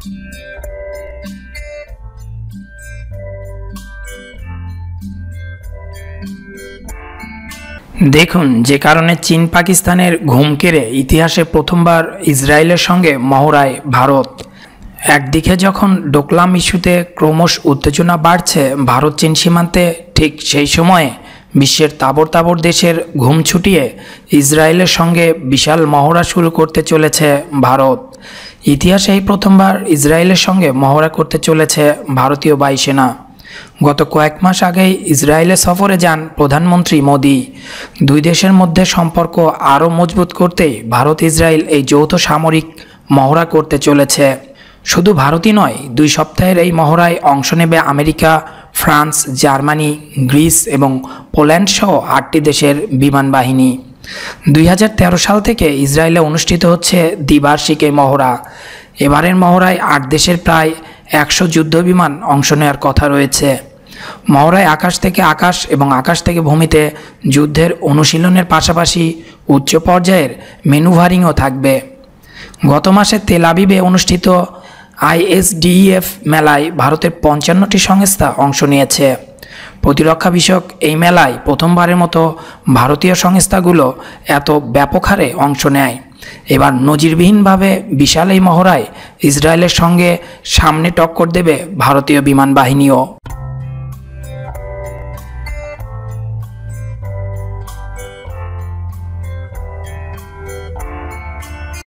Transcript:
দেখুন যে কারণে চীন পাকিস্তানের ঘুম কেড়ে ইতিহাসে প্রথমবার ইসরায়েলের সঙ্গে মহড়ায় ভারত একদিকে যখন ডোকলাম ইস্যুতে ক্রমশ উত্তেজনা বাড়ছে ভারত চীন সীমান্তে ঠিক সেই সময়ে বিশ্বের তাবর তাবর দেশের ঘুম ছুটিয়ে ইসরায়েলের সঙ্গে বিশাল মহড়া শুরু করতে চলেছে ভারত ইতিহাসে এই প্রথমবার ইসরায়েলের সঙ্গে মহড়া করতে চলেছে ভারতীয় বায়ুসেনা গত কয়েক মাস আগেই ইসরায়েলে সফরে যান প্রধানমন্ত্রী মোদি দুই দেশের মধ্যে সম্পর্ক আরও মজবুত করতে ভারত ইসরায়েল এই যৌথ সামরিক মহড়া করতে চলেছে শুধু ভারতই নয় দুই সপ্তাহের এই মহড়ায় অংশ নেবে আমেরিকা ফ্রান্স জার্মানি গ্রিস এবং পোল্যান্ড সহ আটটি দেশের বিমান বাহিনী দুই সাল থেকে ইসরায়েলে অনুষ্ঠিত হচ্ছে দ্বিবার্ষিক এই মহড়া এবারের মহড়ায় আট দেশের প্রায় একশো যুদ্ধবিমান অংশ নেওয়ার কথা রয়েছে মহড়ায় আকাশ থেকে আকাশ এবং আকাশ থেকে ভূমিতে যুদ্ধের অনুশীলনের পাশাপাশি উচ্চ পর্যায়ের মেনুভারিংও থাকবে গত মাসে তেলাবিবে অনুষ্ঠিত আইএসডিএফ মেলায় ভারতের পঞ্চান্নটি সংস্থা অংশ নিয়েছে প্রতিরক্ষা বিষয়ক এই মেলায় প্রথমবারের মতো ভারতীয় সংস্থাগুলো এত ব্যাপক হারে অংশ নেয় এবার নজিরবিহীনভাবে বিশাল এই মহড়ায় ইসরায়েলের সঙ্গে সামনে টক্কর দেবে ভারতীয় বিমান বাহিনীও